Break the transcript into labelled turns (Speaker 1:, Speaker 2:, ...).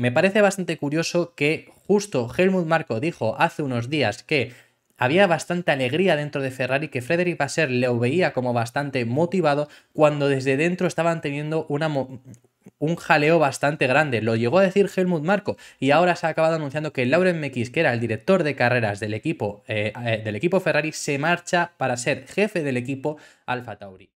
Speaker 1: Me parece bastante curioso que justo Helmut Marco dijo hace unos días que había bastante alegría dentro de Ferrari, que Frederick Vasser le veía como bastante motivado cuando desde dentro estaban teniendo un jaleo bastante grande. Lo llegó a decir Helmut Marco y ahora se ha acabado anunciando que Lauren Mekis, que era el director de carreras del equipo, eh, eh, del equipo Ferrari, se marcha para ser jefe del equipo Alfa Tauri.